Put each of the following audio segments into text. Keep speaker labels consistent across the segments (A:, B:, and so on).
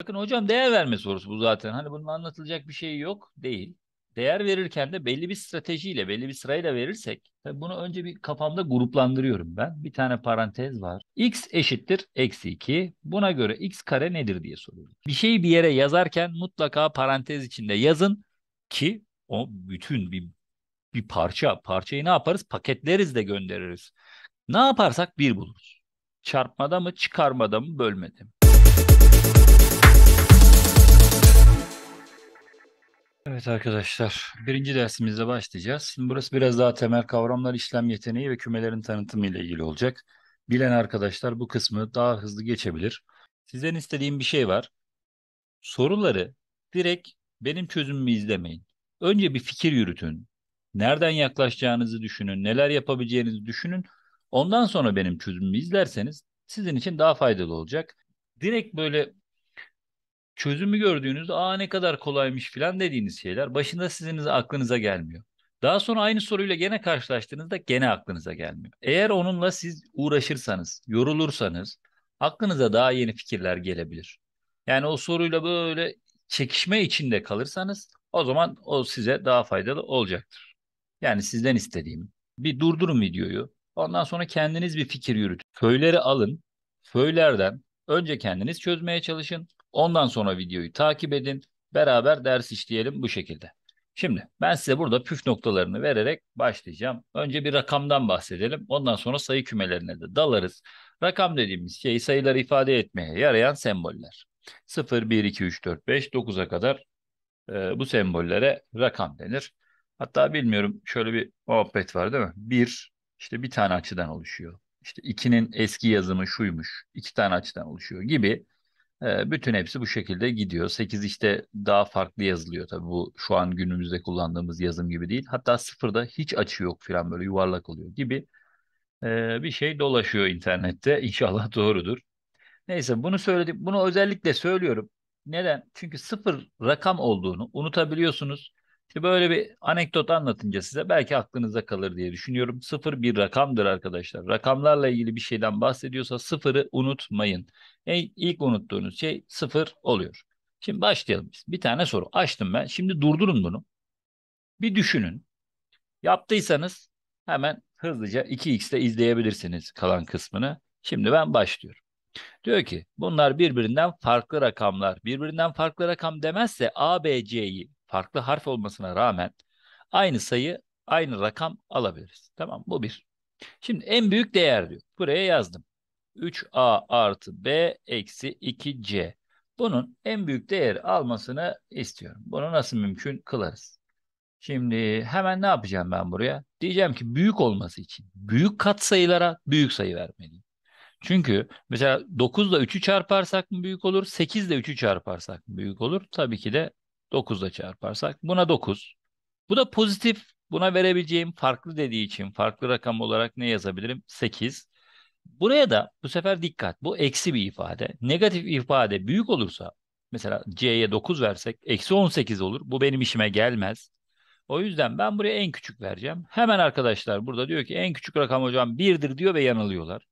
A: Bakın hocam değer verme sorusu bu zaten. Hani bunun anlatılacak bir şey yok değil. Değer verirken de belli bir stratejiyle, belli bir sırayla verirsek, bunu önce bir kafamda gruplandırıyorum ben. Bir tane parantez var. x eşittir eksi 2. Buna göre x kare nedir diye soruyorum. Bir şeyi bir yere yazarken mutlaka parantez içinde yazın ki o bütün bir bir parça. Parçayı ne yaparız? Paketleriz de göndeririz. Ne yaparsak bir buluruz. Çarpmada mı, çıkarmada mı, bölmede mi? Evet arkadaşlar, birinci dersimizle başlayacağız. Şimdi burası biraz daha temel kavramlar, işlem yeteneği ve kümelerin tanıtımı ile ilgili olacak. Bilen arkadaşlar bu kısmı daha hızlı geçebilir. Sizden istediğim bir şey var. Soruları direkt benim çözümümü izlemeyin. Önce bir fikir yürütün. Nereden yaklaşacağınızı düşünün, neler yapabileceğinizi düşünün. Ondan sonra benim çözümümü izlerseniz sizin için daha faydalı olacak. Direkt böyle çözümü gördüğünüz aa ne kadar kolaymış filan dediğiniz şeyler başında sizin aklınıza gelmiyor. Daha sonra aynı soruyla gene karşılaştığınızda gene aklınıza gelmiyor. Eğer onunla siz uğraşırsanız, yorulursanız aklınıza daha yeni fikirler gelebilir. Yani o soruyla böyle çekişme içinde kalırsanız o zaman o size daha faydalı olacaktır. Yani sizden istediğim bir durdurun videoyu. Ondan sonra kendiniz bir fikir yürütün. Föyleri alın. Föylerden önce kendiniz çözmeye çalışın. Ondan sonra videoyu takip edin. Beraber ders işleyelim bu şekilde. Şimdi ben size burada püf noktalarını vererek başlayacağım. Önce bir rakamdan bahsedelim. Ondan sonra sayı kümelerine de dalarız. Rakam dediğimiz şey sayıları ifade etmeye yarayan semboller. 0, 1, 2, 3, 4, 5, 9'a kadar e, bu sembollere rakam denir. Hatta bilmiyorum şöyle bir muhabbet var değil mi? 1 işte bir tane açıdan oluşuyor. İşte 2'nin eski yazımı şuymuş. 2 tane açıdan oluşuyor gibi bütün hepsi bu şekilde gidiyor. 8 işte daha farklı yazılıyor. Tabii bu şu an günümüzde kullandığımız yazım gibi değil. Hatta sıfırda hiç açı yok falan böyle yuvarlak oluyor gibi bir şey dolaşıyor internette. İnşallah doğrudur. Neyse bunu söyledim. Bunu özellikle söylüyorum. Neden? Çünkü sıfır rakam olduğunu unutabiliyorsunuz. İşte böyle bir anekdot anlatınca size belki aklınıza kalır diye düşünüyorum. Sıfır bir rakamdır arkadaşlar. Rakamlarla ilgili bir şeyden bahsediyorsa sıfırı unutmayın. En, ilk unuttuğunuz şey sıfır oluyor. Şimdi başlayalım biz. Bir tane soru açtım ben. Şimdi durdurun bunu. Bir düşünün. Yaptıysanız hemen hızlıca 2x'te izleyebilirsiniz kalan kısmını. Şimdi ben başlıyorum. Diyor ki bunlar birbirinden farklı rakamlar. Birbirinden farklı rakam demezse A, farklı harf olmasına rağmen aynı sayı, aynı rakam alabiliriz. Tamam bu bir. Şimdi en büyük değer diyor. Buraya yazdım. 3a artı b eksi 2c. Bunun en büyük değeri almasını istiyorum. Bunu nasıl mümkün kılarız? Şimdi hemen ne yapacağım ben buraya? Diyeceğim ki büyük olması için büyük katsayılara büyük sayı vermeliyim. Çünkü mesela 9 ile 3'ü çarparsak mı büyük olur? 8 ile 3'ü çarparsak mı büyük olur? Tabii ki de 9'da çarparsak buna 9. Bu da pozitif. Buna verebileceğim farklı dediği için farklı rakam olarak ne yazabilirim? 8. Buraya da bu sefer dikkat. Bu eksi bir ifade. Negatif ifade büyük olursa mesela C'ye 9 versek eksi 18 olur. Bu benim işime gelmez. O yüzden ben buraya en küçük vereceğim. Hemen arkadaşlar burada diyor ki en küçük rakam hocam 1'dir diyor ve yanılıyorlar.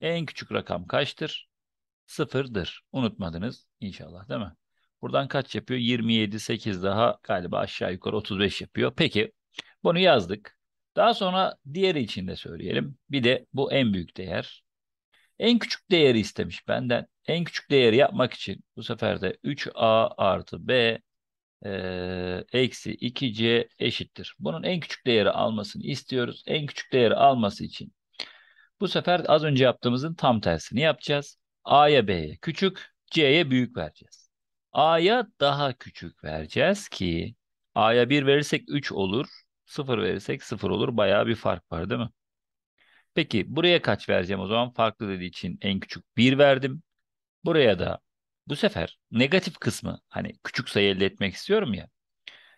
A: En küçük rakam kaçtır? Sıfırdır. Unutmadınız inşallah değil mi? Buradan kaç yapıyor? 27, 8 daha galiba aşağı yukarı 35 yapıyor. Peki bunu yazdık. Daha sonra diğeri için de söyleyelim. Bir de bu en büyük değer. En küçük değeri istemiş benden. En küçük değeri yapmak için bu sefer de 3a artı b eksi 2c eşittir. Bunun en küçük değeri almasını istiyoruz. En küçük değeri alması için bu sefer az önce yaptığımızın tam tersini yapacağız. a'ya b'ye küçük, c'ye büyük vereceğiz. A'ya daha küçük vereceğiz ki A'ya 1 verirsek 3 olur. 0 verirsek 0 olur. Bayağı bir fark var değil mi? Peki buraya kaç vereceğim o zaman? Farklı dediği için en küçük 1 verdim. Buraya da bu sefer negatif kısmı hani küçük sayı elde etmek istiyorum ya.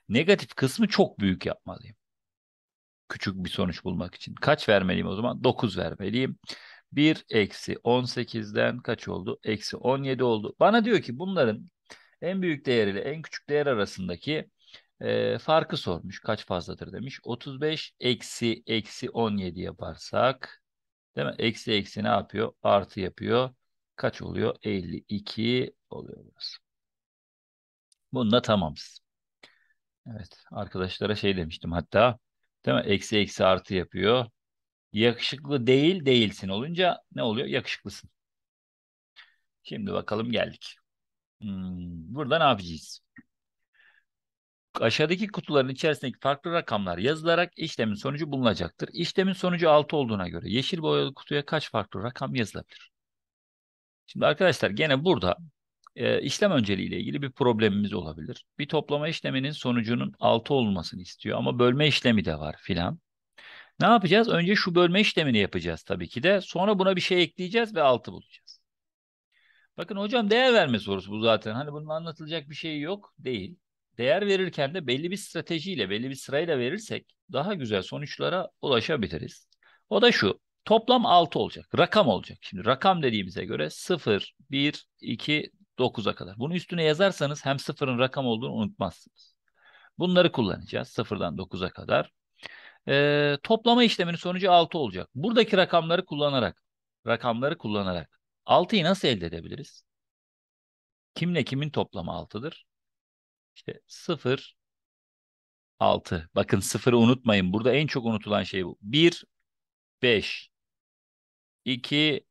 A: Negatif kısmı çok büyük yapmalıyım. Küçük bir sonuç bulmak için. Kaç vermeliyim o zaman? 9 vermeliyim. 1 eksi 18'den kaç oldu? Eksi 17 oldu. Bana diyor ki bunların en büyük değer ile en küçük değer arasındaki e, farkı sormuş. Kaç fazladır demiş. 35 eksi eksi 17 yaparsak değil mi? Eksi eksi ne yapıyor? Artı yapıyor. Kaç oluyor? 52 oluyor burası. Bununla tamamız. Evet arkadaşlara şey demiştim hatta değil mi? Eksi eksi artı yapıyor. Yakışıklı değil değilsin olunca ne oluyor? Yakışıklısın. Şimdi bakalım geldik. Hmm, burada ne yapacağız? Aşağıdaki kutuların içerisindeki farklı rakamlar yazılarak işlemin sonucu bulunacaktır. İşlemin sonucu 6 olduğuna göre yeşil boyalı kutuya kaç farklı rakam yazılabilir? Şimdi arkadaşlar gene burada e, işlem önceliği ile ilgili bir problemimiz olabilir. Bir toplama işleminin sonucunun 6 olmasını istiyor ama bölme işlemi de var filan. Ne yapacağız? Önce şu bölme işlemini yapacağız tabii ki de. Sonra buna bir şey ekleyeceğiz ve 6 bulacağız. Bakın hocam değer verme sorusu bu zaten. Hani bunun anlatılacak bir şey yok değil. Değer verirken de belli bir stratejiyle, belli bir sırayla verirsek daha güzel sonuçlara ulaşabiliriz. O da şu. Toplam 6 olacak. Rakam olacak. Şimdi rakam dediğimize göre 0, 1, 2, 9'a kadar. Bunu üstüne yazarsanız hem 0'ın rakam olduğunu unutmazsınız. Bunları kullanacağız 0'dan 9'a kadar. Ee, toplama işleminin sonucu 6 olacak. Buradaki rakamları kullanarak, rakamları kullanarak 6'yı nasıl elde edebiliriz? Kimle kimin toplamı 6'dır? İşte 0, 6. Bakın 0'ı unutmayın. Burada en çok unutulan şey bu. 1, 5, 2,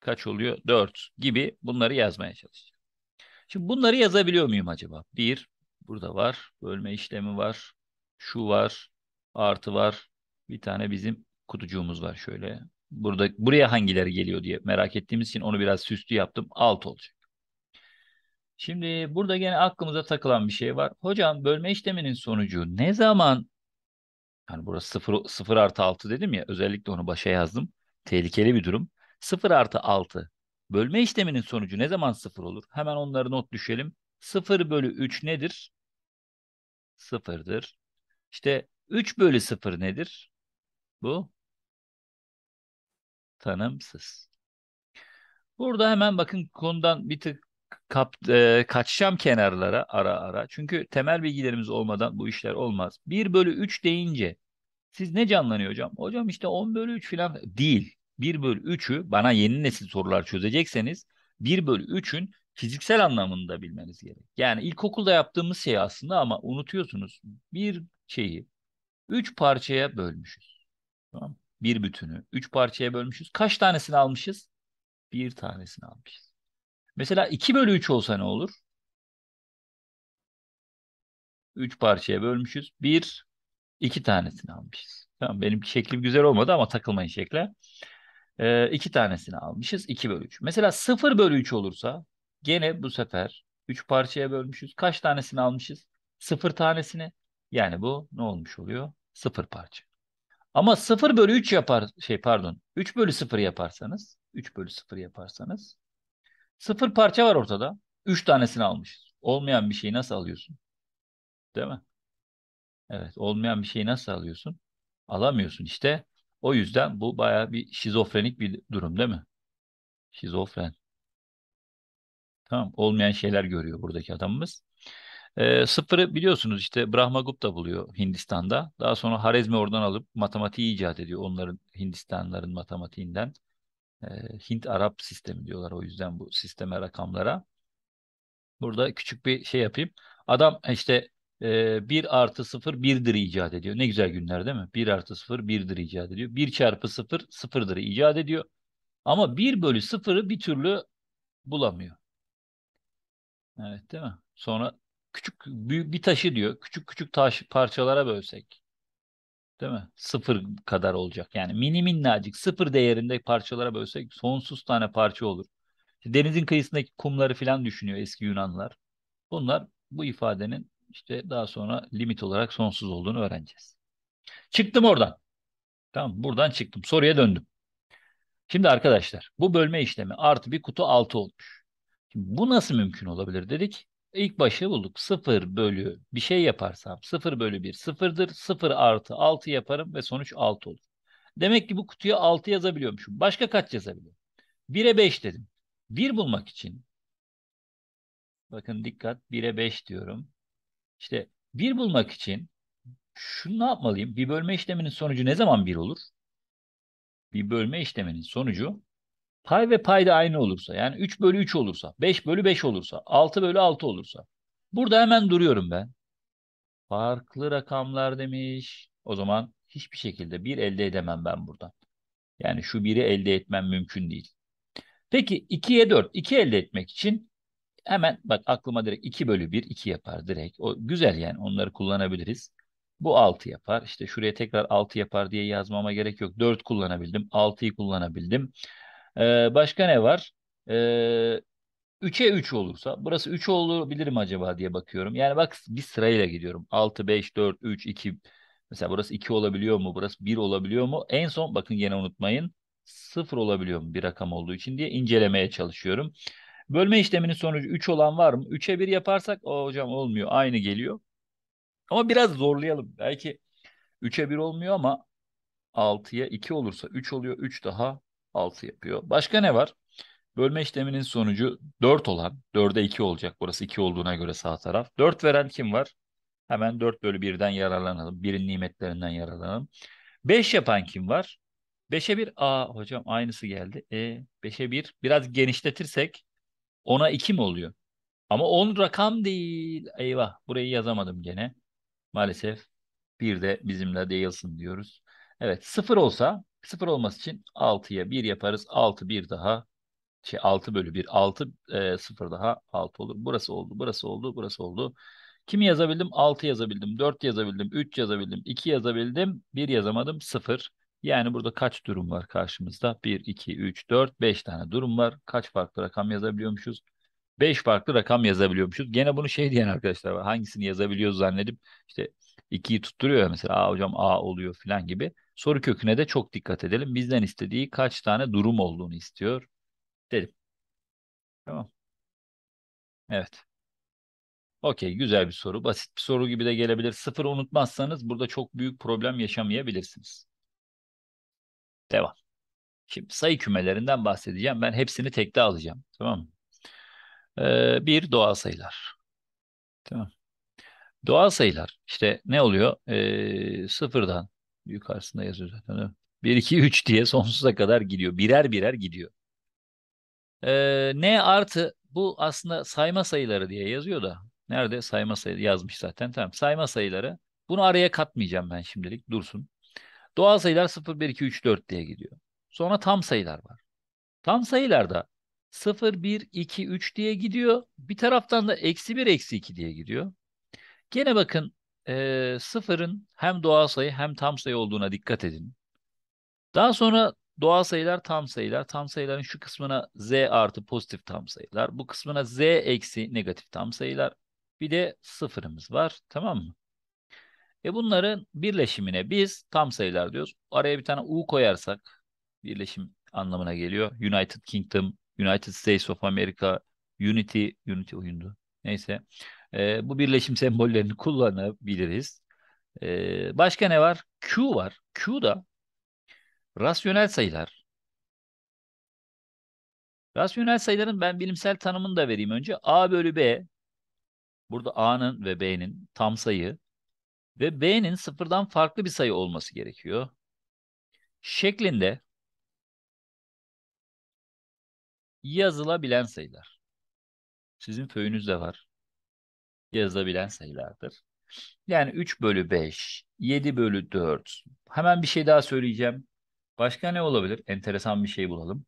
A: kaç oluyor? 4 gibi bunları yazmaya çalışacağım. Şimdi bunları yazabiliyor muyum acaba? 1, burada var. Bölme işlemi var. Şu var. Artı var. Bir tane bizim kutucuğumuz var şöyle burada buraya hangileri geliyor diye merak ettiğimiz için onu biraz süslü yaptım. Alt olacak. Şimdi burada gene aklımıza takılan bir şey var. Hocam bölme işleminin sonucu ne zaman yani burası 0, 0 artı 6 dedim ya özellikle onu başa yazdım. Tehlikeli bir durum. 0 artı 6 bölme işleminin sonucu ne zaman 0 olur? Hemen onları not düşelim. 0 bölü 3 nedir? 0'dır. İşte 3 bölü 0 nedir? Bu tanımsız. Burada hemen bakın konudan bir tık kap, e, kaçacağım kenarlara ara ara. Çünkü temel bilgilerimiz olmadan bu işler olmaz. 1 bölü 3 deyince siz ne canlanıyor hocam? Hocam işte 10 bölü 3 falan değil. 1 bölü 3'ü bana yeni nesil sorular çözecekseniz 1 bölü 3'ün fiziksel anlamında bilmeniz gerek. Yani ilkokulda yaptığımız şey aslında ama unutuyorsunuz. Bir şeyi 3 parçaya bölmüşüz. Tamam mı? bir bütünü üç parçaya bölmüşüz. Kaç tanesini almışız? Bir tanesini almışız. Mesela 2 bölü 3 olsa ne olur? 3 parçaya bölmüşüz. 1, 2 tanesini almışız. Tamam benimki şeklim güzel olmadı ama takılmayın şekle. 2 ee, tanesini almışız. 2 bölü 3. Mesela 0 bölü 3 olursa gene bu sefer 3 parçaya bölmüşüz. Kaç tanesini almışız? 0 tanesini. Yani bu ne olmuş oluyor? 0 parça. Ama 0 bölü 3 yapar şey pardon 3 bölü 0 yaparsanız 3 bölü 0 yaparsanız 0 parça var ortada. 3 tanesini almışız. Olmayan bir şeyi nasıl alıyorsun? Değil mi? Evet olmayan bir şeyi nasıl alıyorsun? Alamıyorsun işte. O yüzden bu baya bir şizofrenik bir durum değil mi? Şizofren. Tamam olmayan şeyler görüyor buradaki adamımız. E, sıfırı biliyorsunuz işte Brahma Gupta buluyor Hindistan'da. Daha sonra Harezmi oradan alıp matematiği icat ediyor onların Hindistanların matematiğinden. E, Hint-Arap sistemi diyorlar o yüzden bu sisteme rakamlara. Burada küçük bir şey yapayım. Adam işte e, 1 artı 0 birdir icat ediyor. Ne güzel günler değil mi? 1 artı 0 birdir icat ediyor. 1 çarpı 0 0'dır icat ediyor. Ama 1 bölü 0'ı bir türlü bulamıyor. Evet değil mi? Sonra küçük büyük bir taşı diyor. Küçük küçük taş parçalara bölsek. Değil mi? Sıfır kadar olacak. Yani mini minnacık sıfır değerinde parçalara bölsek sonsuz tane parça olur. İşte denizin kıyısındaki kumları falan düşünüyor eski Yunanlar. Bunlar bu ifadenin işte daha sonra limit olarak sonsuz olduğunu öğreneceğiz. Çıktım oradan. Tamam buradan çıktım. Soruya döndüm. Şimdi arkadaşlar bu bölme işlemi artı bir kutu altı olmuş. Şimdi bu nasıl mümkün olabilir dedik ilk başı bulduk. 0 bölü bir şey yaparsam 0 bölü 1 sıfırdır. 0 artı 6 yaparım ve sonuç 6 olur. Demek ki bu kutuya 6 yazabiliyormuşum. Başka kaç yazabiliyorum? 1'e 5 dedim. 1 bulmak için bakın dikkat 1'e 5 diyorum. İşte 1 bulmak için şunu ne yapmalıyım? Bir bölme işleminin sonucu ne zaman 1 olur? Bir bölme işleminin sonucu Pay ve pay da aynı olursa yani 3 bölü 3 olursa, 5 bölü 5 olursa, 6 bölü 6 olursa. Burada hemen duruyorum ben. Farklı rakamlar demiş. O zaman hiçbir şekilde bir elde edemem ben buradan. Yani şu biri elde etmem mümkün değil. Peki 2'ye 4. 2 elde etmek için hemen bak aklıma direkt 2 bölü 1 2 yapar direkt. O güzel yani onları kullanabiliriz. Bu 6 yapar. İşte şuraya tekrar 6 yapar diye yazmama gerek yok. 4 kullanabildim. 6'yı kullanabildim. Ee, başka ne var? Ee, 3'e 3 olursa burası 3 olabilir mi acaba diye bakıyorum. Yani bak bir sırayla gidiyorum. 6, 5, 4, 3, 2. Mesela burası 2 olabiliyor mu? Burası 1 olabiliyor mu? En son bakın yine unutmayın. 0 olabiliyor mu bir rakam olduğu için diye incelemeye çalışıyorum. Bölme işleminin sonucu 3 olan var mı? 3'e 1 yaparsak o hocam olmuyor. Aynı geliyor. Ama biraz zorlayalım. Belki 3'e 1 olmuyor ama 6'ya 2 olursa 3 oluyor. 3 daha 6 yapıyor. Başka ne var? Bölme işleminin sonucu 4 olan, 4'e 2 olacak. Burası 2 olduğuna göre sağ taraf. 4 veren kim var? Hemen 4 bölü 1'den yararlanalım. Birin nimetlerinden yararlanalım. 5 yapan kim var? 5'e 1. Aa hocam aynısı geldi. E, 5'e 1. Biraz genişletirsek 10'a 2 mi oluyor? Ama 10 rakam değil. Eyvah burayı yazamadım gene. Maalesef bir de bizimle değilsin diyoruz. Evet 0 olsa 0 olması için 6'ya 1 yaparız. 6 1 daha şey 6 bölü 1 6 e, 0 daha 6 olur. Burası oldu, burası oldu, burası oldu. Kimi yazabildim? 6 yazabildim, 4 yazabildim, 3 yazabildim, 2 yazabildim, 1 yazamadım, 0. Yani burada kaç durum var karşımızda? 1, 2, 3, 4, 5 tane durum var. Kaç farklı rakam yazabiliyormuşuz? 5 farklı rakam yazabiliyormuşuz. Gene bunu şey diyen arkadaşlar var. Hangisini yazabiliyoruz zannedip işte 2'yi tutturuyor ya mesela. Aa hocam A oluyor falan gibi. Soru köküne de çok dikkat edelim. Bizden istediği kaç tane durum olduğunu istiyor dedim. Tamam. Evet. Okey güzel bir soru. Basit bir soru gibi de gelebilir. Sıfır unutmazsanız burada çok büyük problem yaşamayabilirsiniz. Devam. Şimdi sayı kümelerinden bahsedeceğim. Ben hepsini tekte alacağım. Tamam mı? Ee, bir doğal sayılar. Tamam. Doğal sayılar işte ne oluyor? Ee, sıfırdan Yukarısında yazıyor zaten. 1, 2, 3 diye sonsuza kadar gidiyor. Birer birer gidiyor. Ee, N artı bu aslında sayma sayıları diye yazıyor da. Nerede? Sayma sayı yazmış zaten. Tamam. Sayma sayıları. Bunu araya katmayacağım ben şimdilik. Dursun. Doğal sayılar 0, 1, 2, 3, 4 diye gidiyor. Sonra tam sayılar var. Tam sayılarda 0, 1, 2, 3 diye gidiyor. Bir taraftan da eksi 1, eksi 2 diye gidiyor. Gene bakın e, sıfırın hem doğal sayı hem tam sayı olduğuna dikkat edin. Daha sonra doğal sayılar tam sayılar. Tam sayıların şu kısmına z artı pozitif tam sayılar. Bu kısmına z eksi negatif tam sayılar. Bir de sıfırımız var. Tamam mı? E bunların birleşimine biz tam sayılar diyoruz. Araya bir tane u koyarsak birleşim anlamına geliyor. United Kingdom, United States of America, Unity, Unity oyundu. Neyse. E, bu birleşim sembollerini kullanabiliriz. E, başka ne var? Q var. Q da rasyonel sayılar. Rasyonel sayıların ben bilimsel tanımını da vereyim önce. A bölü B, burada A'nın ve B'nin tam sayı ve B'nin sıfırdan farklı bir sayı olması gerekiyor. Şeklinde yazılabilen sayılar. Sizin föyünüzde var yazılabilen sayılardır. Yani 3 bölü 5, 7 bölü 4. Hemen bir şey daha söyleyeceğim. Başka ne olabilir? Enteresan bir şey bulalım.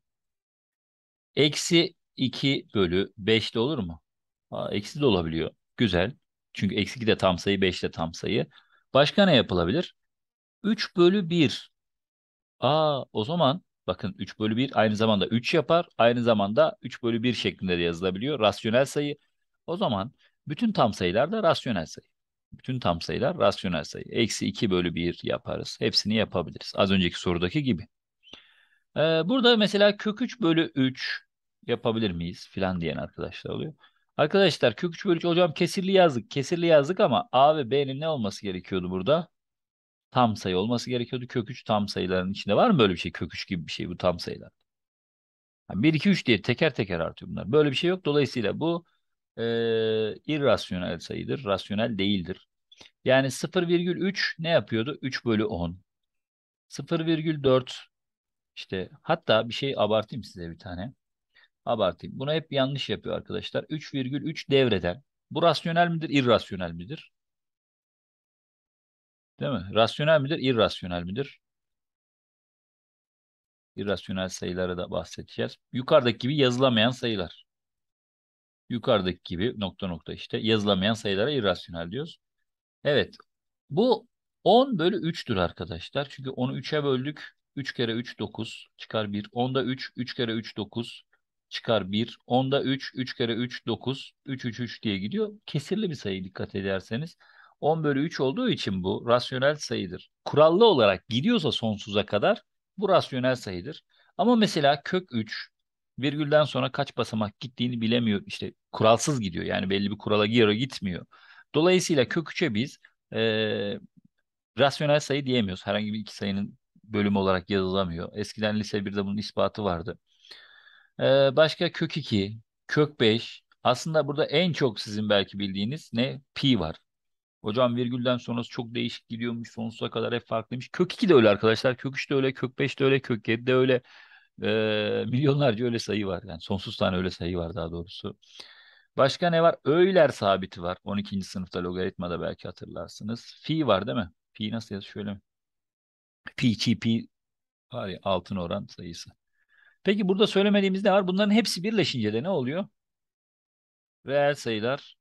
A: Eksi 2 bölü 5 de olur mu? Aa, eksi de olabiliyor. Güzel. Çünkü eksi 2 de tam sayı, 5 de tam sayı. Başka ne yapılabilir? 3 bölü 1. Aa, o zaman bakın 3 bölü 1 aynı zamanda 3 yapar. Aynı zamanda 3 bölü 1 şeklinde de yazılabiliyor. Rasyonel sayı. O zaman bütün tam sayılar da rasyonel sayı. Bütün tam sayılar rasyonel sayı. Eksi 2 bölü 1 yaparız. Hepsini yapabiliriz. Az önceki sorudaki gibi. Ee, burada mesela kök 3 bölü 3 yapabilir miyiz filan diyen arkadaşlar oluyor. Arkadaşlar kök 3 bölü 3 hocam kesirli yazdık. Kesirli yazdık ama A ve B'nin ne olması gerekiyordu burada? Tam sayı olması gerekiyordu. Kök 3 tam sayıların içinde var mı böyle bir şey? Kök 3 gibi bir şey bu tam sayılar. Yani 1, 2, 3 diye teker teker artıyor bunlar. Böyle bir şey yok. Dolayısıyla bu e, irrasyonel sayıdır, rasyonel değildir. Yani 0,3 ne yapıyordu? 3 bölü 10. 0,4 işte hatta bir şey abartayım size bir tane. Abartayım. Buna hep yanlış yapıyor arkadaşlar. 3,3 devreden. Bu rasyonel midir, irrasyonel midir? Değil mi? Rasyonel midir, irrasyonel midir? İrrasyonel sayılara da bahsedeceğiz. Yukarıdaki gibi yazılamayan sayılar yukarıdaki gibi nokta nokta işte yazılamayan sayılara irrasyonel diyoruz. Evet bu 10 bölü 3'tür arkadaşlar. Çünkü onu 3'e böldük. 3 kere 3 9 çıkar 1. 10'da 3 3 kere 3 9 çıkar 1. 10'da 3 3 kere 3 9 3 3 3 diye gidiyor. Kesirli bir sayı dikkat ederseniz. 10 bölü 3 olduğu için bu rasyonel sayıdır. Kurallı olarak gidiyorsa sonsuza kadar bu rasyonel sayıdır. Ama mesela kök 3, virgülden sonra kaç basamak gittiğini bilemiyor. İşte kuralsız gidiyor. Yani belli bir kurala göre gitmiyor. Dolayısıyla köküçe biz e, rasyonel sayı diyemiyoruz. Herhangi bir iki sayının bölüm olarak yazılamıyor. Eskiden lise 1'de bunun ispatı vardı. E, başka kök 2, kök 5. Aslında burada en çok sizin belki bildiğiniz ne? Pi var. Hocam virgülden sonrası çok değişik gidiyormuş. Sonsuza kadar hep farklıymış. Kök 2 de öyle arkadaşlar. Kök 3 de öyle, kök 5 de öyle, kök 7 de öyle. E, milyonlarca öyle sayı var. Yani sonsuz tane öyle sayı var daha doğrusu. Başka ne var? Öyler sabiti var. 12. sınıfta logaritmada belki hatırlarsınız. Fi var değil mi? Fi nasıl yazıyor? Şöyle mi? Fi, çi, pi var ya altın oran sayısı. Peki burada söylemediğimiz ne var? Bunların hepsi birleşince de ne oluyor? Reel sayılar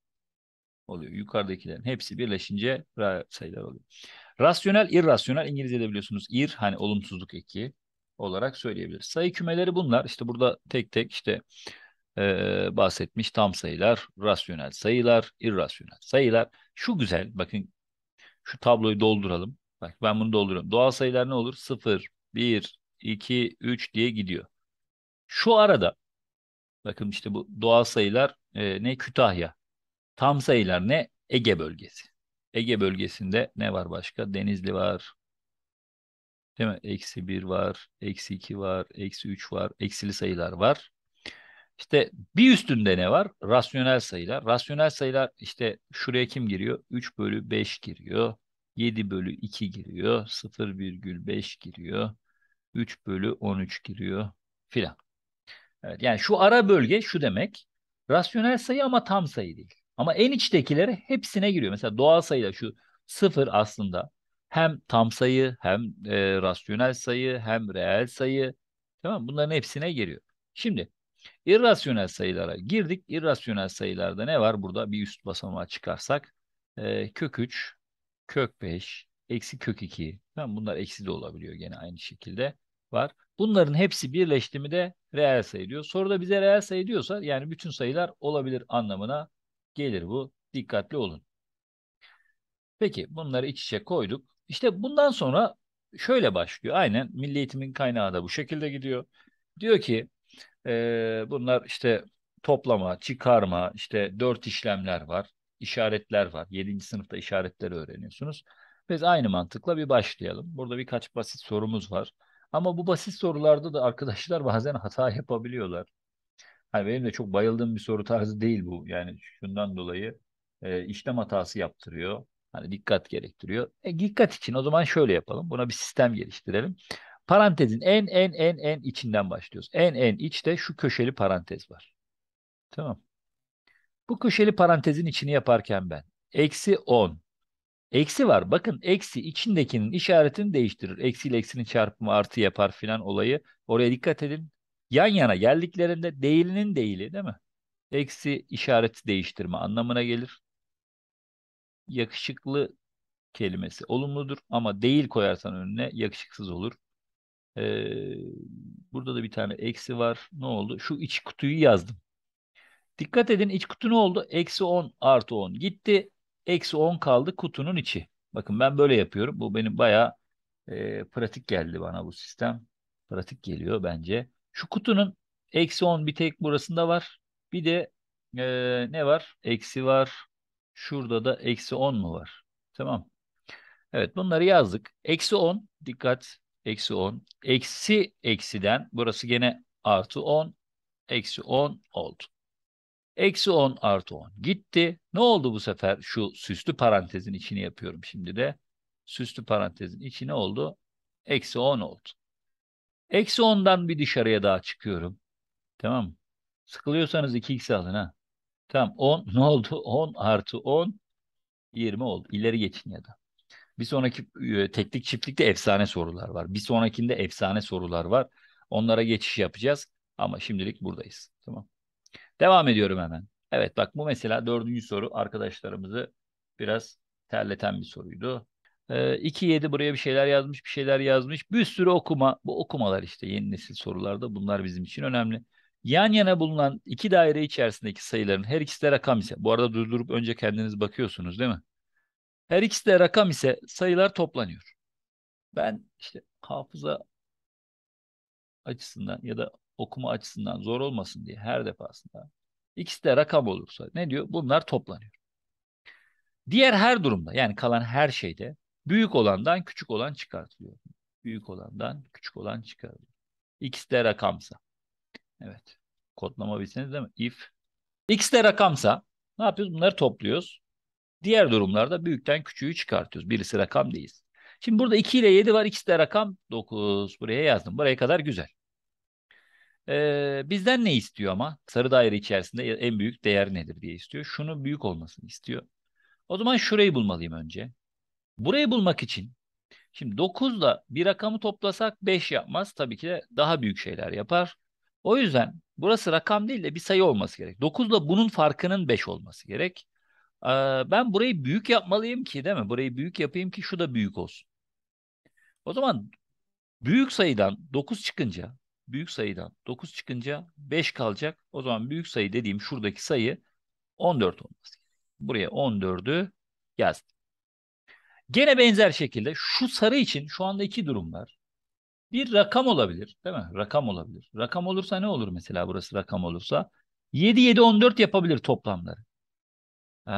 A: oluyor. Yukarıdakilerin hepsi birleşince reel sayılar oluyor. Rasyonel, irrasyonel İngilizce'de biliyorsunuz ir hani olumsuzluk eki olarak söyleyebiliriz. Sayı kümeleri bunlar. İşte burada tek tek işte e, bahsetmiş tam sayılar, rasyonel sayılar, irrasyonel sayılar. Şu güzel bakın şu tabloyu dolduralım. Bak ben bunu dolduruyorum. Doğal sayılar ne olur? 0, 1, 2, 3 diye gidiyor. Şu arada bakın işte bu doğal sayılar e, ne? Kütahya. Tam sayılar ne? Ege bölgesi. Ege bölgesinde ne var başka? Denizli var, Değil mi? Eksi 1 var, eksi 2 var, eksi 3 var, eksili sayılar var. İşte bir üstünde ne var? Rasyonel sayılar. Rasyonel sayılar işte şuraya kim giriyor? 3 bölü 5 giriyor. 7 bölü 2 giriyor. 0,5 giriyor. 3 bölü 13 giriyor filan. Evet, yani şu ara bölge şu demek. Rasyonel sayı ama tam sayı değil. Ama en içtekileri hepsine giriyor. Mesela doğal sayıda şu 0 aslında hem tam sayı hem e, rasyonel sayı hem reel sayı tamam bunların hepsine giriyor. Şimdi irrasyonel sayılara girdik. İrrasyonel sayılarda ne var? Burada bir üst basamağa çıkarsak e, kök 3, kök 5, eksi kök 2. Tamam bunlar eksi de olabiliyor gene aynı şekilde var. Bunların hepsi birleşti mi de reel sayı diyor. Soruda bize reel sayı diyorsa yani bütün sayılar olabilir anlamına gelir bu. Dikkatli olun. Peki bunları iç içe koyduk. İşte bundan sonra şöyle başlıyor. Aynen milli eğitimin kaynağı da bu şekilde gidiyor. Diyor ki e, bunlar işte toplama, çıkarma, işte dört işlemler var, işaretler var. Yedinci sınıfta işaretleri öğreniyorsunuz. Biz aynı mantıkla bir başlayalım. Burada birkaç basit sorumuz var. Ama bu basit sorularda da arkadaşlar bazen hata yapabiliyorlar. Hani benim de çok bayıldığım bir soru tarzı değil bu. Yani şundan dolayı e, işlem hatası yaptırıyor. Hani dikkat gerektiriyor. E, dikkat için o zaman şöyle yapalım. Buna bir sistem geliştirelim. Parantezin en en en en içinden başlıyoruz. En en içte şu köşeli parantez var. Tamam. Bu köşeli parantezin içini yaparken ben eksi 10 Eksi var. Bakın eksi içindekinin işaretini değiştirir. Eksi ile eksinin çarpımı artı yapar filan olayı. Oraya dikkat edin. Yan yana geldiklerinde değilinin değili değil mi? Eksi işareti değiştirme anlamına gelir yakışıklı kelimesi olumludur ama değil koyarsan önüne yakışıksız olur. Ee, burada da bir tane eksi var. Ne oldu? Şu iç kutuyu yazdım. Dikkat edin iç kutu ne oldu? Eksi 10 artı 10 gitti. Eksi 10 kaldı kutunun içi. Bakın ben böyle yapıyorum. Bu benim bayağı e, pratik geldi bana bu sistem. Pratik geliyor bence. Şu kutunun eksi 10 bir tek burasında var. Bir de e, ne var? Eksi var. Şurada da eksi 10 mu var? Tamam. Evet bunları yazdık. Eksi 10 dikkat eksi 10. Eksi eksiden burası gene artı 10. Eksi 10 oldu. Eksi 10 artı 10 gitti. Ne oldu bu sefer? Şu süslü parantezin içini yapıyorum şimdi de. Süslü parantezin içi ne oldu? Eksi 10 oldu. Eksi 10'dan bir dışarıya daha çıkıyorum. Tamam mı? Sıkılıyorsanız 2x alın ha. Tamam 10 ne oldu? 10 artı 10 20 oldu. İleri geçin ya da. Bir sonraki teknik çiftlikte efsane sorular var. Bir sonrakinde efsane sorular var. Onlara geçiş yapacağız. Ama şimdilik buradayız. Tamam. Devam ediyorum hemen. Evet bak bu mesela dördüncü soru arkadaşlarımızı biraz terleten bir soruydu. Ee, 7 buraya bir şeyler yazmış, bir şeyler yazmış. Bir sürü okuma. Bu okumalar işte yeni nesil sorularda. Bunlar bizim için önemli. Yan yana bulunan iki daire içerisindeki sayıların her ikisi de rakam ise, bu arada durdurup önce kendiniz bakıyorsunuz değil mi? Her ikisi de rakam ise sayılar toplanıyor. Ben işte hafıza açısından ya da okuma açısından zor olmasın diye her defasında ikisi de rakam olursa ne diyor? Bunlar toplanıyor. Diğer her durumda yani kalan her şeyde büyük olandan küçük olan çıkartılıyor. Büyük olandan küçük olan çıkartılıyor. İkisi de rakamsa. Evet. Kodlama bilseniz değil mi? If x de rakamsa ne yapıyoruz? Bunları topluyoruz. Diğer durumlarda büyükten küçüğü çıkartıyoruz. Birisi rakam değil. Şimdi burada 2 ile 7 var. X de rakam 9. Buraya yazdım. Buraya kadar güzel. Ee, bizden ne istiyor ama? Sarı daire içerisinde en büyük değer nedir diye istiyor. Şunu büyük olmasını istiyor. O zaman şurayı bulmalıyım önce. Burayı bulmak için şimdi 9 ile bir rakamı toplasak 5 yapmaz. Tabii ki de daha büyük şeyler yapar. O yüzden Burası rakam değil de bir sayı olması gerek. 9 ile bunun farkının 5 olması gerek. Ee, ben burayı büyük yapmalıyım ki değil mi? Burayı büyük yapayım ki şu da büyük olsun. O zaman büyük sayıdan 9 çıkınca büyük sayıdan 9 çıkınca 5 kalacak. O zaman büyük sayı dediğim şuradaki sayı 14 olması gerek. Buraya 14'ü yazdım. Gene benzer şekilde şu sarı için şu anda iki durum var. Bir rakam olabilir değil mi? Rakam olabilir. Rakam olursa ne olur mesela burası rakam olursa? 7, 7, 14 yapabilir toplamları. Ee,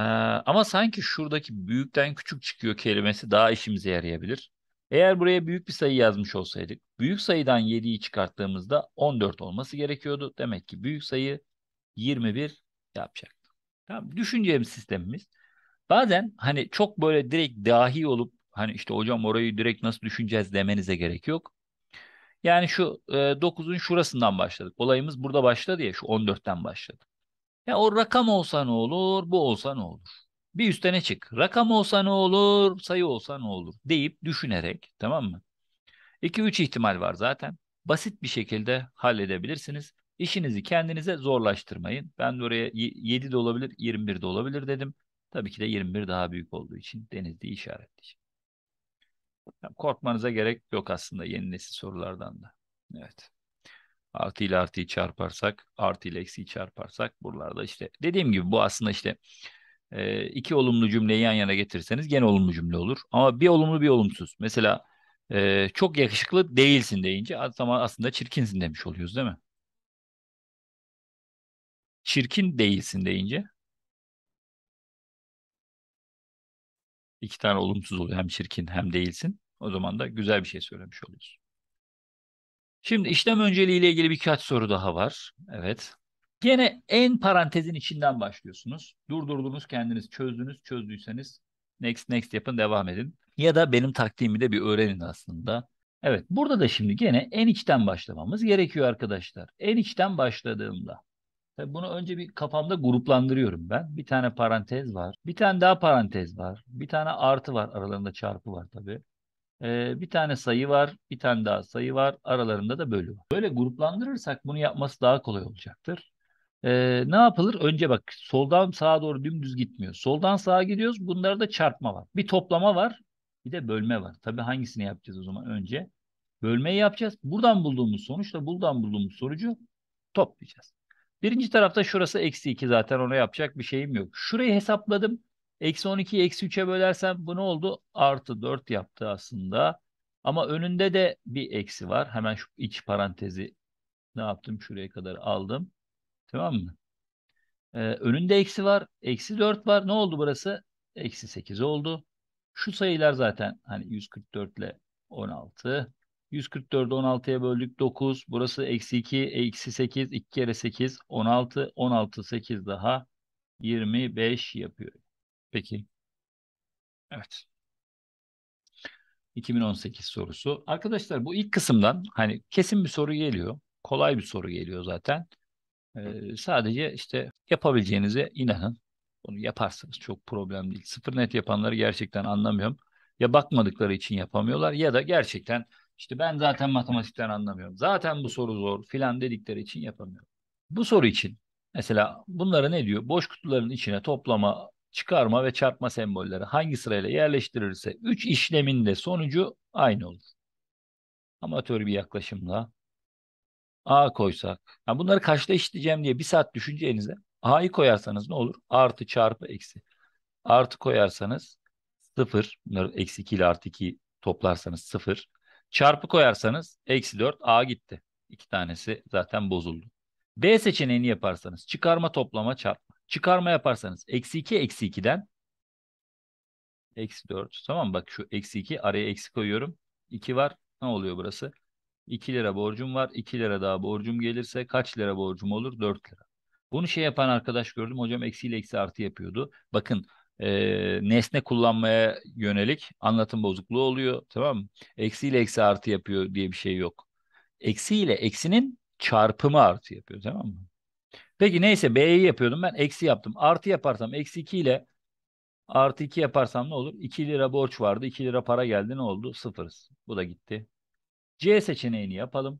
A: ama sanki şuradaki büyükten küçük çıkıyor kelimesi daha işimize yarayabilir. Eğer buraya büyük bir sayı yazmış olsaydık, büyük sayıdan 7'yi çıkarttığımızda 14 olması gerekiyordu. Demek ki büyük sayı 21 yapacaktı. Tamam, düşünceğim sistemimiz. Bazen hani çok böyle direkt dahi olup hani işte hocam orayı direkt nasıl düşüneceğiz demenize gerek yok. Yani şu e, 9'un şurasından başladık. Olayımız burada başladı ya şu 14'ten başladı. Ya o rakam olsa ne olur, bu olsa ne olur? Bir üstene çık. Rakam olsa ne olur, sayı olsa ne olur deyip düşünerek tamam mı? 2-3 ihtimal var zaten. Basit bir şekilde halledebilirsiniz. İşinizi kendinize zorlaştırmayın. Ben de oraya 7 de olabilir, 21 de olabilir dedim. Tabii ki de 21 daha büyük olduğu için Denizli işaretleyeceğim. Korkmanıza gerek yok aslında yeni nesil sorulardan da. Evet. Artı ile artıyı çarparsak, artı ile eksiyi çarparsak buralarda işte dediğim gibi bu aslında işte iki olumlu cümleyi yan yana getirseniz gene olumlu cümle olur. Ama bir olumlu bir olumsuz. Mesela e, çok yakışıklı değilsin deyince ama aslında çirkinsin demiş oluyoruz değil mi? Çirkin değilsin deyince iki tane olumsuz oluyor. Hem çirkin hem değilsin. O zaman da güzel bir şey söylemiş oluyorsun. Şimdi işlem önceliği ile ilgili birkaç soru daha var. Evet. Yine en parantezin içinden başlıyorsunuz. Durdurdunuz kendiniz çözdünüz. Çözdüyseniz next next yapın devam edin. Ya da benim taktiğimi de bir öğrenin aslında. Evet burada da şimdi gene en içten başlamamız gerekiyor arkadaşlar. En içten başladığımda bunu önce bir kafamda gruplandırıyorum ben. Bir tane parantez var. Bir tane daha parantez var. Bir tane artı var. Aralarında çarpı var tabii. Ee, bir tane sayı var, bir tane daha sayı var, aralarında da bölü var. Böyle gruplandırırsak bunu yapması daha kolay olacaktır. Ee, ne yapılır? Önce bak soldan sağa doğru dümdüz gitmiyor. Soldan sağa gidiyoruz, bunlarda da çarpma var. Bir toplama var, bir de bölme var. Tabii hangisini yapacağız o zaman önce? Bölmeyi yapacağız. Buradan bulduğumuz sonuçla buradan bulduğumuz sonucu toplayacağız. Birinci tarafta şurası eksi 2 zaten ona yapacak bir şeyim yok. Şurayı hesapladım. Eksi 12'yi eksi 3'e bölersem bu ne oldu? Artı 4 yaptı aslında. Ama önünde de bir eksi var. Hemen şu iç parantezi ne yaptım? Şuraya kadar aldım. Tamam mı? Ee, önünde eksi var. Eksi 4 var. Ne oldu burası? Eksi 8 oldu. Şu sayılar zaten hani 144 ile 16. 144'ü 16'ya böldük 9. Burası eksi 2, eksi 8. 2 kere 8, 16. 16, 8 daha 25 yapıyor. Peki. Evet. 2018 sorusu. Arkadaşlar bu ilk kısımdan hani kesin bir soru geliyor. Kolay bir soru geliyor zaten. Ee, sadece işte yapabileceğinize inanın. Bunu yaparsanız çok problem değil. Sıfır net yapanları gerçekten anlamıyorum. Ya bakmadıkları için yapamıyorlar ya da gerçekten işte ben zaten matematikten anlamıyorum. Zaten bu soru zor filan dedikleri için yapamıyorum. Bu soru için mesela bunları ne diyor? Boş kutuların içine toplama, çıkarma ve çarpma sembolleri hangi sırayla yerleştirilirse 3 işlemin de sonucu aynı olur. Amatör bir yaklaşımla A koysak. Yani bunları kaçta işleyeceğim diye bir saat düşüneceğinize A'yı koyarsanız ne olur? Artı çarpı eksi. Artı koyarsanız 0. Bunları eksi 2 ile artı 2 toplarsanız 0. Çarpı koyarsanız eksi 4 A gitti. İki tanesi zaten bozuldu. B seçeneğini yaparsanız çıkarma toplama çarpma. Çıkarma yaparsanız eksi 2 eksi 2'den eksi 4. Tamam bak şu eksi 2 araya eksi koyuyorum. 2 var. Ne oluyor burası? 2 lira borcum var. 2 lira daha borcum gelirse kaç lira borcum olur? 4 lira. Bunu şey yapan arkadaş gördüm. Hocam eksiyle eksi artı yapıyordu. Bakın e, nesne kullanmaya yönelik anlatım bozukluğu oluyor. Tamam mı? Eksiyle eksi artı yapıyor diye bir şey yok. Eksiyle eksinin çarpımı artı yapıyor. Tamam mı? Peki neyse B'yi yapıyordum ben eksi yaptım. Artı yaparsam eksi 2 ile artı 2 yaparsam ne olur? 2 lira borç vardı. 2 lira para geldi ne oldu? Sıfırız. Bu da gitti. C seçeneğini yapalım.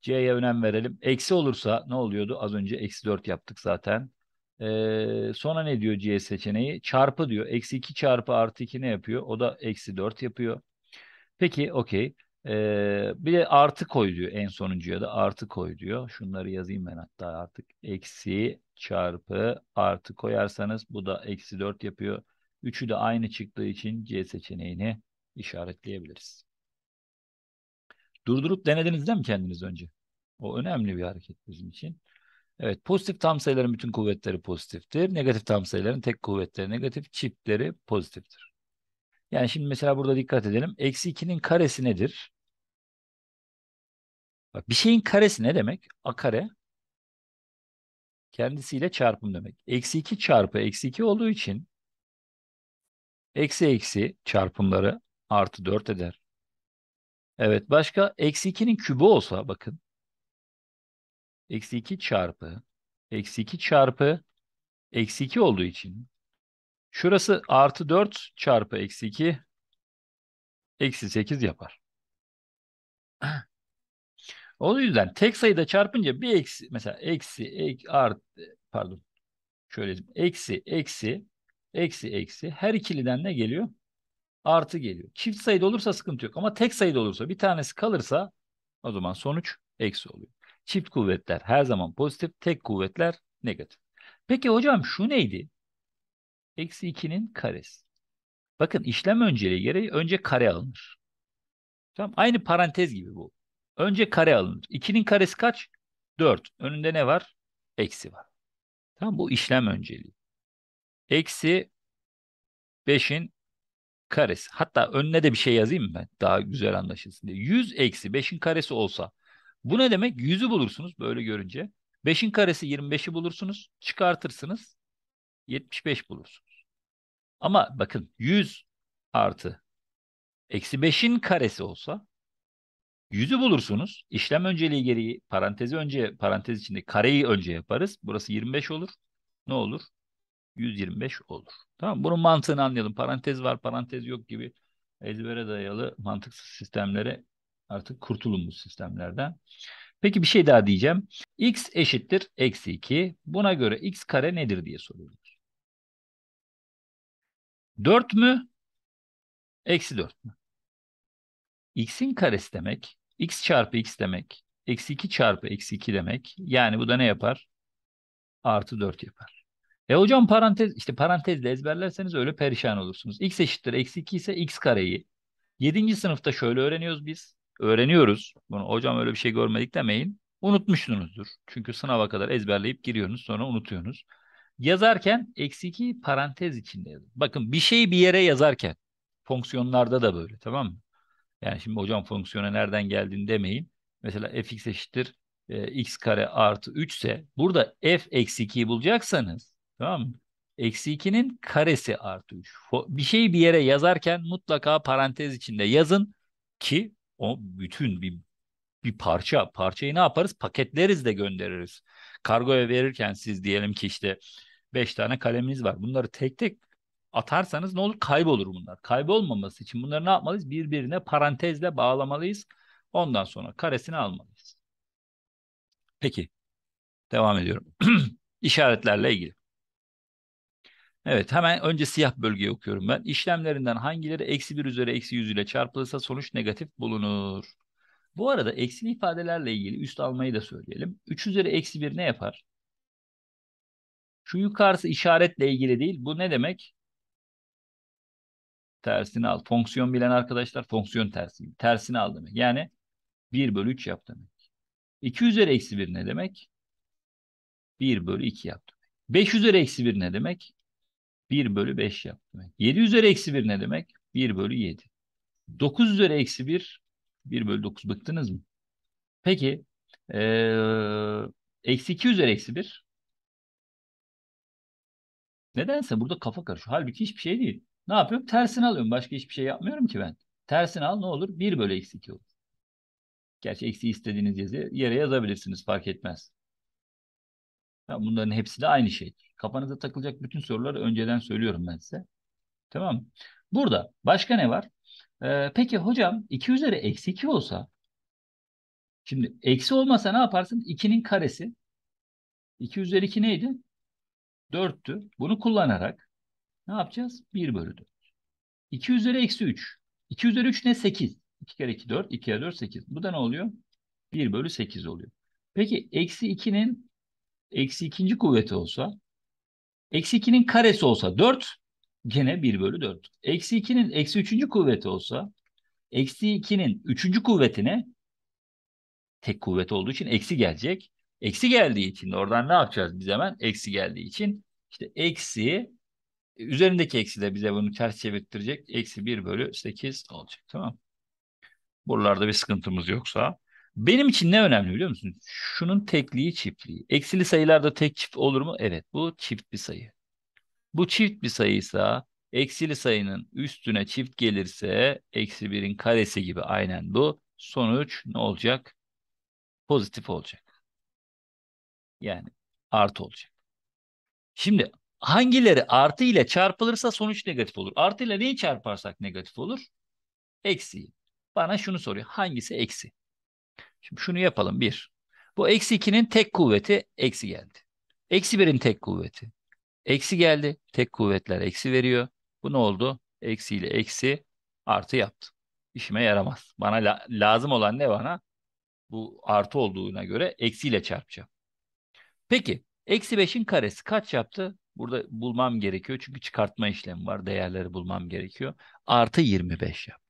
A: C'ye önem verelim. Eksi olursa ne oluyordu? Az önce eksi 4 yaptık zaten. Ee, sonra ne diyor C seçeneği? Çarpı diyor. Eksi 2 çarpı artı 2 ne yapıyor? O da eksi 4 yapıyor. Peki okey. Ee, bir de artı koy diyor en sonuncuya da artı koy diyor. Şunları yazayım ben hatta artık. Eksi çarpı artı koyarsanız bu da eksi 4 yapıyor. Üçü de aynı çıktığı için C seçeneğini işaretleyebiliriz. Durdurup denediniz değil mi kendiniz önce? O önemli bir hareket bizim için. Evet pozitif tam sayıların bütün kuvvetleri pozitiftir. Negatif tam sayıların tek kuvvetleri negatif, çiftleri pozitiftir. Yani şimdi mesela burada dikkat edelim. Eksi 2'nin karesi nedir? Bak bir şeyin karesi ne demek? A kare kendisiyle çarpım demek. Eksi 2 çarpı eksi 2 olduğu için eksi eksi çarpımları artı 4 eder. Evet başka eksi 2'nin kübü olsa bakın Eksi 2 çarpı eksi 2 çarpı eksi 2 olduğu için şurası artı 4 çarpı eksi 2 eksi 8 yapar. O yüzden tek sayıda çarpınca bir eksi mesela eksi ek, art pardon şöyle diyeyim. eksi eksi eksi eksi her ikiliden ne geliyor? Artı geliyor. Çift sayıda olursa sıkıntı yok ama tek sayıda olursa bir tanesi kalırsa o zaman sonuç eksi oluyor. Çift kuvvetler her zaman pozitif, tek kuvvetler negatif. Peki hocam şu neydi? Eksi 2'nin karesi. Bakın işlem önceliği gereği önce kare alınır. Tamam Aynı parantez gibi bu. Önce kare alınır. 2'nin karesi kaç? 4. Önünde ne var? Eksi var. Tamam bu işlem önceliği. Eksi 5'in karesi. Hatta önüne de bir şey yazayım mı ben? Daha güzel anlaşılsın diye. 100 eksi 5'in karesi olsa bu ne demek? 100'ü bulursunuz böyle görünce. 5'in karesi 25'i bulursunuz. Çıkartırsınız. 75 bulursunuz. Ama bakın 100 artı eksi 5'in karesi olsa 100'ü bulursunuz. İşlem önceliği gereği parantezi önce parantez içinde kareyi önce yaparız. Burası 25 olur. Ne olur? 125 olur. Tamam Bunun mantığını anlayalım. Parantez var, parantez yok gibi ezbere dayalı mantıksız sistemlere Artık kurtulun bu sistemlerden. Peki bir şey daha diyeceğim. x eşittir eksi 2. Buna göre x kare nedir diye soruyoruz. 4 mü? Eksi 4 mü? x'in karesi demek. x çarpı x demek. Eksi 2 çarpı eksi 2 demek. Yani bu da ne yapar? Artı 4 yapar. E hocam parantez işte parantezle ezberlerseniz öyle perişan olursunuz. x eşittir eksi 2 ise x kareyi. 7. sınıfta şöyle öğreniyoruz biz öğreniyoruz. Bunu hocam öyle bir şey görmedik demeyin. Unutmuşsunuzdur. Çünkü sınava kadar ezberleyip giriyorsunuz sonra unutuyorsunuz. Yazarken eksi iki parantez içinde yazın. Bakın bir şeyi bir yere yazarken fonksiyonlarda da böyle tamam mı? Yani şimdi hocam fonksiyona nereden geldiğini demeyin. Mesela fx eşittir e, x kare artı 3 ise burada f eksi 2'yi bulacaksanız tamam mı? Eksi 2'nin karesi artı 3. Bir şeyi bir yere yazarken mutlaka parantez içinde yazın ki o bütün bir bir parça. Parçayı ne yaparız? Paketleriz de göndeririz. Kargoya verirken siz diyelim ki işte 5 tane kaleminiz var. Bunları tek tek atarsanız ne olur? Kaybolur bunlar. Kaybolmaması için bunları ne yapmalıyız? Birbirine parantezle bağlamalıyız. Ondan sonra karesini almalıyız. Peki. Devam ediyorum. İşaretlerle ilgili. Evet hemen önce siyah bölgeyi okuyorum ben. İşlemlerinden hangileri eksi 1 üzeri eksi 100 ile çarpılırsa sonuç negatif bulunur. Bu arada eksili ifadelerle ilgili üst almayı da söyleyelim. 3 üzeri eksi 1 ne yapar? Şu yukarısı işaretle ilgili değil. Bu ne demek? Tersini al. Fonksiyon bilen arkadaşlar fonksiyon tersini. Tersini al demek. Yani 1 bölü 3 yap demek. 2 üzeri eksi 1 ne demek? 1 bölü 2 yap demek. 5 üzeri eksi 1 ne demek? 1 bölü 5 yaptı. 7 üzeri eksi 1 ne demek? 1 bölü 7. 9 üzeri eksi 1, 1 bölü 9 bıktınız mı? Peki, eksi 2 üzeri eksi 1. Nedense burada kafa karışıyor. Halbuki hiçbir şey değil. Ne yapıyorum? Tersini alıyorum. Başka hiçbir şey yapmıyorum ki ben. Tersini al ne olur? 1 bölü eksi 2 olur. Gerçi eksi istediğiniz yere yazabilirsiniz fark etmez. Ya bunların hepsi de aynı şey. Kafanıza takılacak bütün soruları önceden söylüyorum ben size. Tamam mı? Burada başka ne var? Ee, peki hocam 2 üzeri eksi 2 olsa şimdi eksi olmasa ne yaparsın? 2'nin karesi 2 üzeri 2 neydi? 4'tü. Bunu kullanarak ne yapacağız? 1 bölü 4. 2 üzeri eksi 3. 2 üzeri 3 ne? 8. 2 kere 2 4. 2 kere 4 8. Bu da ne oluyor? 1 bölü 8 oluyor. Peki eksi 2'nin eksi ikinci kuvveti olsa eksi 2'nin karesi olsa 4 gene 1 bölü 4. Eksi 2'nin eksi üçüncü kuvveti olsa eksi 2'nin üçüncü kuvvetine tek kuvvet olduğu için eksi gelecek. Eksi geldiği için oradan ne yapacağız biz hemen? Eksi geldiği için işte eksi e, üzerindeki eksi de bize bunu ters çevirttirecek. Eksi 1 bölü 8 olacak. Tamam. Buralarda bir sıkıntımız yoksa benim için ne önemli biliyor musunuz? Şunun tekliği çiftliği. Eksili sayılarda tek çift olur mu? Evet bu çift bir sayı. Bu çift bir sayıysa eksili sayının üstüne çift gelirse eksi birin karesi gibi aynen bu. Sonuç ne olacak? Pozitif olacak. Yani artı olacak. Şimdi hangileri artı ile çarpılırsa sonuç negatif olur. Artı ile neyi çarparsak negatif olur? Eksi. Bana şunu soruyor. Hangisi eksi? Şimdi şunu yapalım. bir. Bu eksi 2'nin tek kuvveti eksi geldi. Eksi 1'in tek kuvveti. Eksi geldi. Tek kuvvetler eksi veriyor. Bu ne oldu? Eksi ile eksi artı yaptı. İşime yaramaz. Bana la lazım olan ne bana? Bu artı olduğuna göre eksiyle çarpacağım. Peki eksi 5'in karesi kaç yaptı? Burada bulmam gerekiyor. Çünkü çıkartma işlemi var. Değerleri bulmam gerekiyor. Artı 25 yaptı.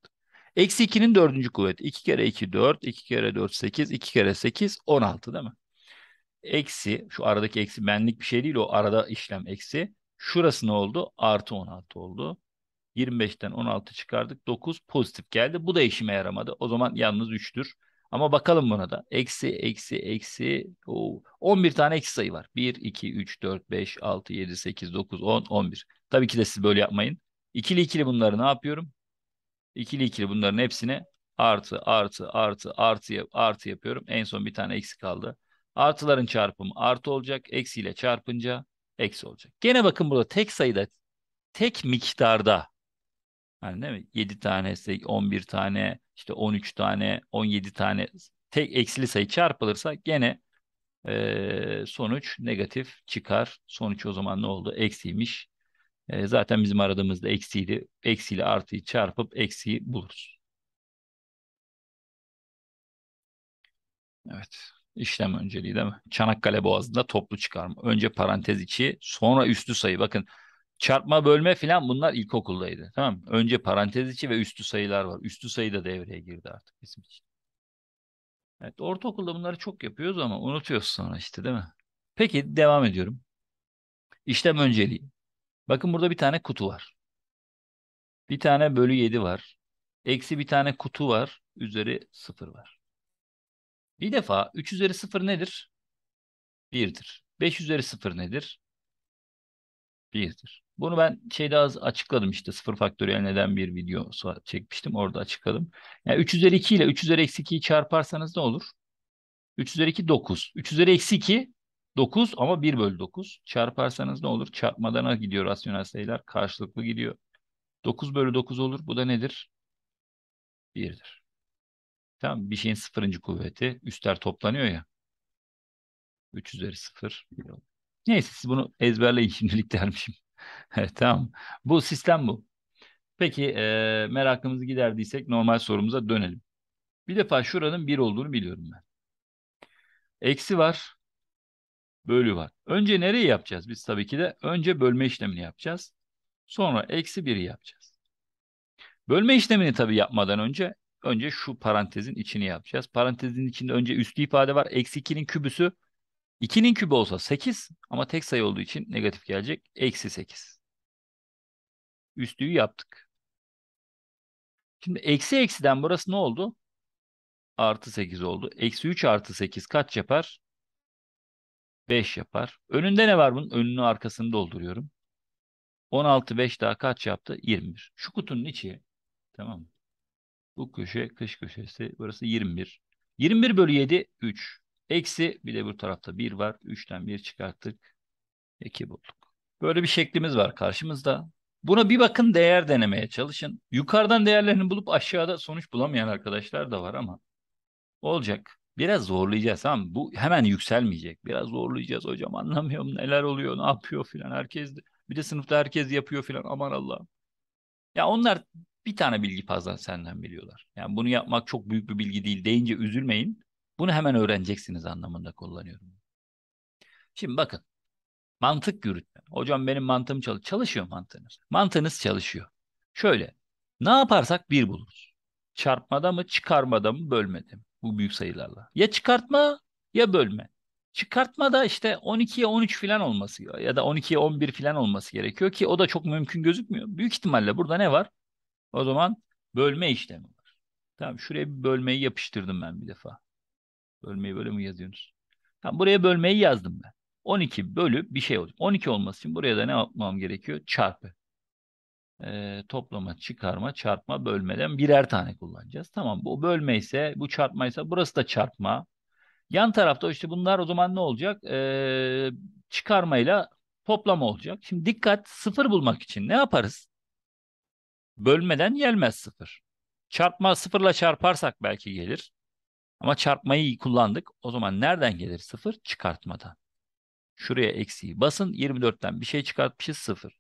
A: Eksi 2'nin dördüncü kuvveti. 2 kere 2 4, 2 kere 4 8, 2 kere 8 16 değil mi? Eksi, şu aradaki eksi benlik bir şey değil o arada işlem eksi. Şurası ne oldu? Artı 16 oldu. 25'ten 16 çıkardık 9 pozitif geldi. Bu da işime yaramadı. O zaman yalnız 3'tür. Ama bakalım buna da. Eksi, eksi, eksi. Oo. 11 tane eksi sayı var. 1, 2, 3, 4, 5, 6, 7, 8, 9, 10, 11. Tabii ki de siz böyle yapmayın. İkili ikili bunları ne yapıyorum? İkili ikili bunların hepsine artı artı artı artı artı yapıyorum. En son bir tane eksi kaldı. Artıların çarpımı artı olacak. Eksiyle çarpınca eksi olacak. Gene bakın burada tek sayıda tek miktarda hani değil mi? 7 tane, 11 tane, işte 13 tane, 17 tane tek eksili sayı çarpılırsa gene e, sonuç negatif çıkar. Sonuç o zaman ne oldu? Eksiymiş. E, zaten bizim aradığımızda eksiyle, eksiyle artıyı çarpıp eksiyi buluruz. Evet. İşlem önceliği değil mi? Çanakkale Boğazı'nda toplu çıkarma. Önce parantez içi, sonra üstü sayı. Bakın çarpma bölme filan bunlar ilkokuldaydı. Tamam mı? Önce parantez içi ve üstü sayılar var. Üstü sayı da devreye girdi artık bizim için. Evet, ortaokulda bunları çok yapıyoruz ama unutuyoruz sonra işte değil mi? Peki devam ediyorum. İşlem önceliği. Bakın burada bir tane kutu var. Bir tane bölü 7 var. Eksi bir tane kutu var. Üzeri 0 var. Bir defa 3 üzeri 0 nedir? 1'dir. 5 üzeri 0 nedir? 1'dir. Bunu ben şeyde az açıkladım işte sıfır faktöriyel neden bir video çekmiştim orada açıkladım. Yani 3 üzeri 2 ile 3 üzeri eksi 2'yi çarparsanız ne olur? 3 üzeri 2 9. 3 üzeri eksi 2 9 ama 1 bölü 9. Çarparsanız ne olur? Çarpmadana gidiyor rasyonel sayılar. Karşılıklı gidiyor. 9 bölü 9 olur. Bu da nedir? 1'dir. Tamam Bir şeyin sıfırıncı kuvveti. Üstler toplanıyor ya. 3 üzeri 0. Neyse siz bunu ezberleyin şimdilik dermişim. evet, tamam. Bu sistem bu. Peki e, merakımızı giderdiysek normal sorumuza dönelim. Bir defa şuranın 1 olduğunu biliyorum ben. Eksi var bölü var. Önce nereyi yapacağız? Biz tabii ki de önce bölme işlemini yapacağız. Sonra eksi 1'i yapacağız. Bölme işlemini tabii yapmadan önce önce şu parantezin içini yapacağız. Parantezin içinde önce üslü ifade var. Eksi 2'nin kübüsü 2'nin kübü olsa 8 ama tek sayı olduğu için negatif gelecek. Eksi 8. Üstlüğü yaptık. Şimdi eksi eksiden burası ne oldu? Artı 8 oldu. Eksi 3 artı 8 kaç yapar? 5 yapar. Önünde ne var bunun? Önünü arkasını dolduruyorum. 16 5 daha kaç yaptı? 21. Şu kutunun içi tamam mı? Bu köşe kış köşesi burası 21. 21 bölü 7 3. Eksi bir de bu tarafta 1 var. 3'ten 1 çıkarttık. 2 bulduk. Böyle bir şeklimiz var karşımızda. Buna bir bakın değer denemeye çalışın. Yukarıdan değerlerini bulup aşağıda sonuç bulamayan arkadaşlar da var ama olacak. Biraz zorlayacağız tamam Bu hemen yükselmeyecek. Biraz zorlayacağız hocam anlamıyorum neler oluyor ne yapıyor filan herkes. Bir de sınıfta herkes yapıyor filan aman Allah. Ya onlar bir tane bilgi fazla senden biliyorlar. Yani bunu yapmak çok büyük bir bilgi değil deyince üzülmeyin. Bunu hemen öğreneceksiniz anlamında kullanıyorum. Şimdi bakın mantık yürütme. Hocam benim mantığım çalış çalışıyor mantığınız. Mantığınız çalışıyor. Şöyle ne yaparsak bir buluruz. Çarpmada mı çıkarmada mı bölmede mi? bu büyük sayılarla. Ya çıkartma ya bölme. Çıkartma da işte 12'ye 13 falan olması ya da 12'ye 11 falan olması gerekiyor ki o da çok mümkün gözükmüyor. Büyük ihtimalle burada ne var? O zaman bölme işlemi var. Tamam şuraya bir bölmeyi yapıştırdım ben bir defa. Bölmeyi böyle mi yazıyorsunuz? Tamam buraya bölmeyi yazdım ben. 12 bölü bir şey olacak. 12 olması için buraya da ne yapmam gerekiyor? Çarpı e, toplama, çıkarma, çarpma, bölmeden birer tane kullanacağız. Tamam bu bölme ise, bu çarpma ise burası da çarpma. Yan tarafta işte bunlar o zaman ne olacak? E, çıkarmayla toplama olacak. Şimdi dikkat sıfır bulmak için ne yaparız? Bölmeden gelmez sıfır. Çarpma sıfırla çarparsak belki gelir. Ama çarpmayı kullandık. O zaman nereden gelir sıfır? Çıkartmadan. Şuraya eksiği basın. 24'ten bir şey çıkartmışız sıfır.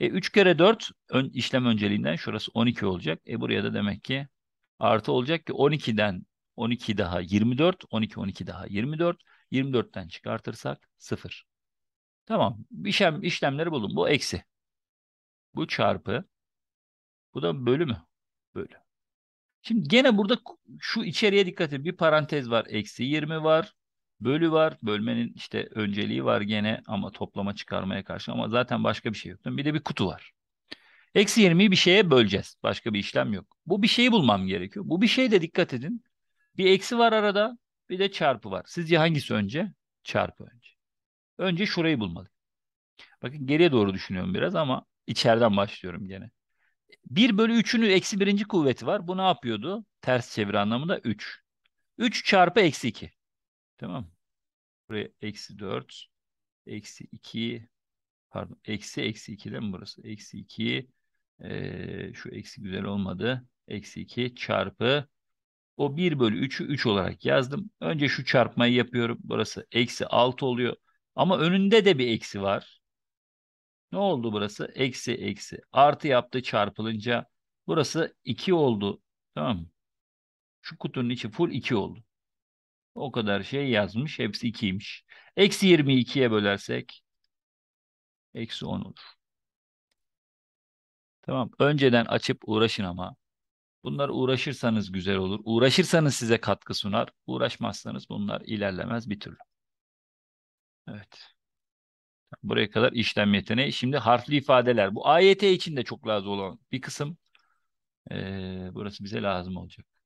A: E, 3 kere 4 ön, işlem önceliğinden şurası 12 olacak. E buraya da demek ki artı olacak ki 12'den 12 daha 24, 12 12 daha 24, 24'ten çıkartırsak 0. Tamam. İşlem, işlemleri bulun. Bu eksi. Bu çarpı. Bu da bölü mü? Bölü. Şimdi gene burada şu içeriye dikkat edin. Bir parantez var. Eksi 20 var. Bölü var. Bölmenin işte önceliği var gene ama toplama çıkarmaya karşı ama zaten başka bir şey yok. Bir de bir kutu var. Eksi 20'yi bir şeye böleceğiz. Başka bir işlem yok. Bu bir şeyi bulmam gerekiyor. Bu bir şey de dikkat edin. Bir eksi var arada bir de çarpı var. Sizce hangisi önce? Çarpı önce. Önce şurayı bulmalıyım. Bakın geriye doğru düşünüyorum biraz ama içeriden başlıyorum gene. 1 bölü 3'ünü eksi birinci kuvveti var. Bu ne yapıyordu? Ters çevir anlamında 3. 3 çarpı eksi 2. Tamam. Buraya eksi 4, eksi 2, pardon eksi eksi 2 değil mi burası? Eksi 2, e, şu eksi güzel olmadı. Eksi 2 çarpı o 1 bölü 3'ü 3 olarak yazdım. Önce şu çarpmayı yapıyorum. Burası eksi 6 oluyor. Ama önünde de bir eksi var. Ne oldu burası? Eksi eksi. Artı yaptı çarpılınca. Burası 2 oldu. Tamam mı? Şu kutunun içi full 2 oldu. O kadar şey yazmış. Hepsi 2'ymiş. Eksi 22'ye bölersek eksi 10 olur. Tamam. Önceden açıp uğraşın ama. Bunlar uğraşırsanız güzel olur. Uğraşırsanız size katkı sunar. Uğraşmazsanız bunlar ilerlemez bir türlü. Evet. Buraya kadar işlem yeteneği. Şimdi harfli ifadeler. Bu AYT için de çok lazım olan bir kısım. Ee, burası bize lazım olacak.